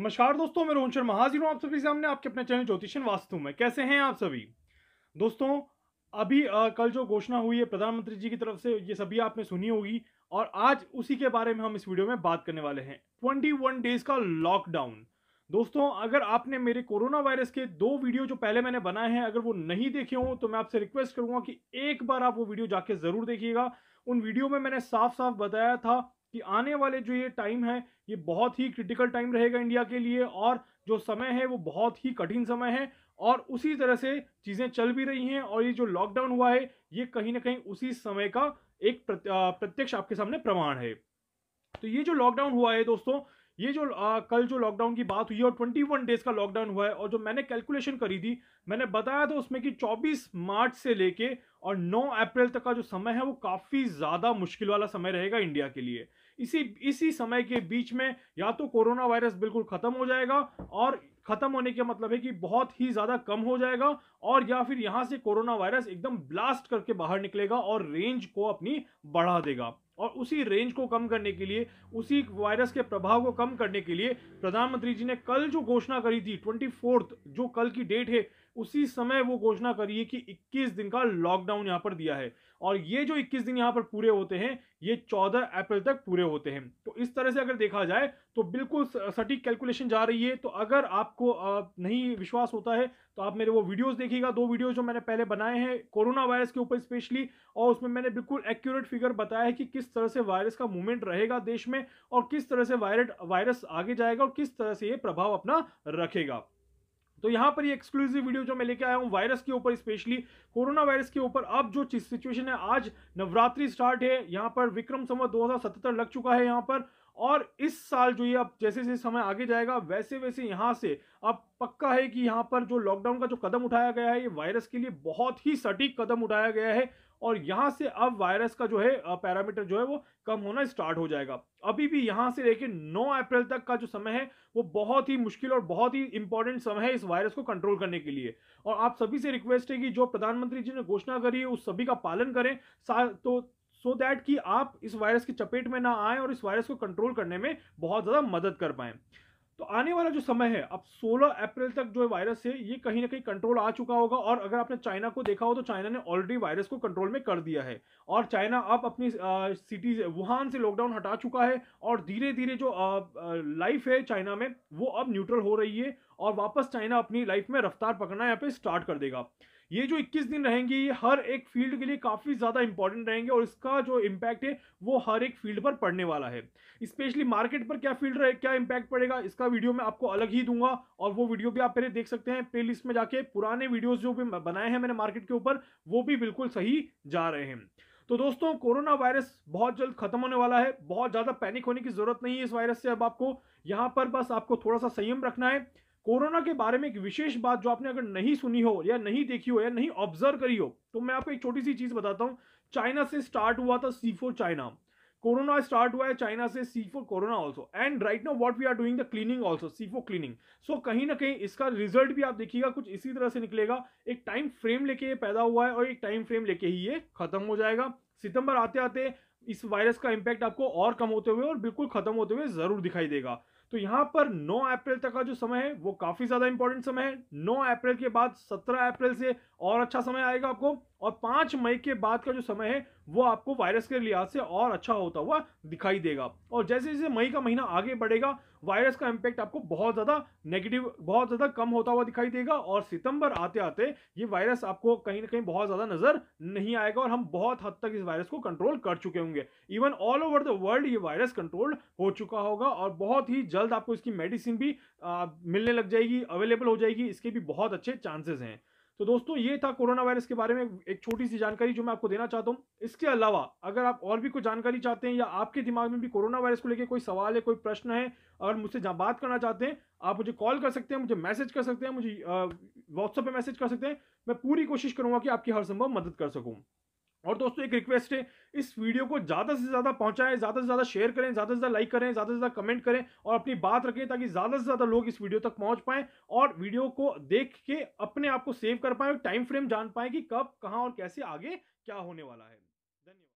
नमस्कार दोस्तों मैं रोहन शर्मा हाजिर हूँ आप सभी सामने आपके अपने चैनल ज्योतिषन वास्तु में कैसे हैं आप सभी दोस्तों अभी आ, कल जो घोषणा हुई है प्रधानमंत्री जी की तरफ से ये सभी आपने सुनी होगी और आज उसी के बारे में हम इस वीडियो में बात करने वाले हैं वन डेज का लॉकडाउन दोस्तों अगर आपने मेरे कोरोना वायरस के दो वीडियो जो पहले मैंने बनाए हैं अगर वो नहीं देखे हों तो मैं आपसे रिक्वेस्ट करूंगा कि एक बार आप वो वीडियो जाके जरूर देखिएगा उन वीडियो में मैंने साफ साफ बताया था कि आने वाले जो ये टाइम है ये बहुत ही क्रिटिकल टाइम रहेगा इंडिया के लिए और जो समय है वो बहुत ही कठिन समय है और उसी तरह से चीज़ें चल भी रही हैं और ये जो लॉकडाउन हुआ है ये कहीं ना कहीं उसी समय का एक प्रत्यक्ष आपके सामने प्रमाण है तो ये जो लॉकडाउन हुआ है दोस्तों ये जो आ, कल जो लॉकडाउन की बात हुई है और 21 डेज का लॉकडाउन हुआ है और जो मैंने कैलकुलेशन करी थी मैंने बताया था उसमें कि 24 मार्च से लेके और 9 अप्रैल तक का जो समय है वो काफ़ी ज़्यादा मुश्किल वाला समय रहेगा इंडिया के लिए इसी इसी समय के बीच में या तो कोरोना वायरस बिल्कुल खत्म हो जाएगा और खत्म होने के मतलब है कि बहुत ही ज्यादा कम हो जाएगा और या फिर यहां से कोरोना वायरस एकदम ब्लास्ट करके बाहर निकलेगा और रेंज को अपनी बढ़ा देगा और उसी रेंज को कम करने के लिए उसी वायरस के प्रभाव को कम करने के लिए प्रधानमंत्री जी ने कल जो घोषणा करी थी ट्वेंटी जो कल की डेट है उसी समय वो घोषणा करिए कि 21 दिन का लॉकडाउन यहाँ पर दिया है और ये जो 21 दिन यहाँ पर पूरे होते हैं ये 14 अप्रैल तक पूरे होते हैं तो इस तरह से अगर देखा जाए तो बिल्कुल सटीक कैलकुलेशन जा रही है तो अगर आपको नहीं विश्वास होता है तो आप मेरे वो वीडियोस देखिएगा दो वीडियोस जो मैंने पहले बनाए हैं कोरोना वायरस के ऊपर स्पेशली और उसमें मैंने बिल्कुल एक्यूरेट फिगर बताया है कि किस तरह से वायरस का मूवमेंट रहेगा देश में और किस तरह से वायरस आगे जाएगा और किस तरह से ये प्रभाव अपना रखेगा तो यहाँ पर ये एक्सक्लूसिव वीडियो जो मैं लेके आया हूँ वायरस के ऊपर स्पेशली कोरोना वायरस के ऊपर अब जो सिचुएशन है आज नवरात्रि स्टार्ट है यहाँ पर विक्रम संवत दो लग चुका है यहाँ पर और इस साल जो ये अब जैसे जैसे समय आगे जाएगा वैसे वैसे यहाँ से अब पक्का है कि यहाँ पर जो लॉकडाउन का जो कदम उठाया गया है ये वायरस के लिए बहुत ही सटीक कदम उठाया गया है और यहाँ से अब वायरस का जो है पैरामीटर जो है वो कम होना स्टार्ट हो जाएगा अभी भी यहाँ से लेकर नौ अप्रैल तक का जो समय है वो बहुत ही मुश्किल और बहुत ही इंपॉर्टेंट समय है इस वायरस को कंट्रोल करने के लिए और आप सभी से रिक्वेस्ट है कि जो प्रधानमंत्री जी ने घोषणा करी है उस सभी का पालन करें तो सो दैट कि आप इस वायरस की चपेट में ना आए और इस वायरस को कंट्रोल करने में बहुत ज़्यादा मदद कर पाएँ तो आने वाला जो समय है अब 16 अप्रैल तक जो वायरस है ये कहीं ना कहीं कंट्रोल आ चुका होगा और अगर आपने चाइना को देखा हो तो चाइना ने ऑलरेडी वायरस को कंट्रोल में कर दिया है और चाइना अब अपनी सिटीज वुहान से लॉकडाउन हटा चुका है और धीरे धीरे जो लाइफ है चाइना में वो अब न्यूट्रल हो रही है और वापस चाइना अपनी लाइफ में रफ्तार पकड़ना यहाँ पे स्टार्ट कर देगा ये जो 21 दिन रहेंगे ये हर एक फील्ड के लिए काफ़ी ज़्यादा इंपॉर्टेंट रहेंगे और इसका जो इम्पैक्ट है वो हर एक फील्ड पर पड़ने वाला है स्पेशली मार्केट पर क्या फील्ड रहे क्या इम्पैक्ट पड़ेगा इसका वीडियो मैं आपको अलग ही दूंगा और वो वीडियो भी आप पहले देख सकते हैं प्ले में जाके पुराने वीडियोज़ जो भी बनाए हैं मैंने मार्केट के ऊपर वो भी बिल्कुल सही जा रहे हैं तो दोस्तों कोरोना वायरस बहुत जल्द खत्म होने वाला है बहुत ज़्यादा पैनिक होने की ज़रूरत नहीं है इस वायरस से अब आपको यहाँ पर बस आपको थोड़ा सा संयम रखना है कोरोना के बारे में एक विशेष बात जो आपने अगर नहीं सुनी हो या नहीं देखी हो या नहीं ऑब्जर्व करी हो तो मैं आपको एक छोटी सी चीज बताता हूँ चाइना से स्टार्ट हुआ था C four China corona start हुआ है चाइना से C four corona also and right now what we are doing the cleaning also C four cleaning so कहीं ना कहीं इसका रिजल्ट भी आप देखिएगा कुछ इसी तरह से निकलेगा एक टाइम फ्रेम लेके ये पैदा हुआ है और एक टाइम फ्रेम लेके ही ये खत्म हो जाएगा सितंबर आते आते इस वायरस का इम्पैक्ट आपको और कम होते हुए और बिल्कुल खत्म होते हुए जरूर दिखाई देगा तो यहाँ पर 9 अप्रैल तक का जो समय है वो काफ़ी ज़्यादा इंपॉर्टेंट समय है 9 अप्रैल के बाद 17 अप्रैल से और अच्छा समय आएगा आपको और 5 मई के बाद का जो समय है वो आपको वायरस के लिहाज से और अच्छा होता हुआ दिखाई देगा और जैसे जैसे मई का महीना आगे बढ़ेगा वायरस का इम्पैक्ट आपको बहुत ज़्यादा नेगेटिव बहुत ज़्यादा कम होता हुआ दिखाई देगा और सितंबर आते आते ये वायरस आपको कहीं ना कहीं बहुत ज़्यादा नज़र नहीं आएगा और हम बहुत हद तक इस वायरस को कंट्रोल कर चुके होंगे even all over the world ये वायरस कंट्रोल्ड हो चुका होगा और बहुत ही जल्द आपको इसकी मेडिसिन भी आ, मिलने लग जाएगी अवेलेबल हो जाएगी इसके भी बहुत अच्छे चांसेज हैं तो दोस्तों ये था कोरोना वायरस के बारे में एक छोटी सी जानकारी जो मैं आपको देना चाहता हूँ इसके अलावा अगर आप और भी कोई जानकारी चाहते हैं या आपके दिमाग में भी कोरोना वायरस को लेकर कोई सवाल है कोई प्रश्न है अगर मुझसे जहाँ बात करना चाहते हैं आप मुझे कॉल कर सकते हैं मुझे मैसेज कर सकते हैं मुझे व्हाट्सएप पर मैसेज कर सकते हैं मैं पूरी कोशिश करूँगा कि आपकी हर संभव मदद कर सकूँ और दोस्तों एक रिक्वेस्ट है इस वीडियो को ज़्यादा से ज़्यादा पहुंचाएं ज़्यादा से ज़्यादा शेयर करें ज़्यादा से ज़्यादा लाइक करें ज़्यादा से ज़्यादा कमेंट करें और अपनी बात रखें ताकि ज़्यादा से ज़्यादा लोग इस वीडियो तक पहुंच पाएं और वीडियो को देख के अपने आप को सेव कर पाएँ टाइम फ्रेम जान पाएँ कि कब कहाँ और कैसे आगे क्या होने वाला है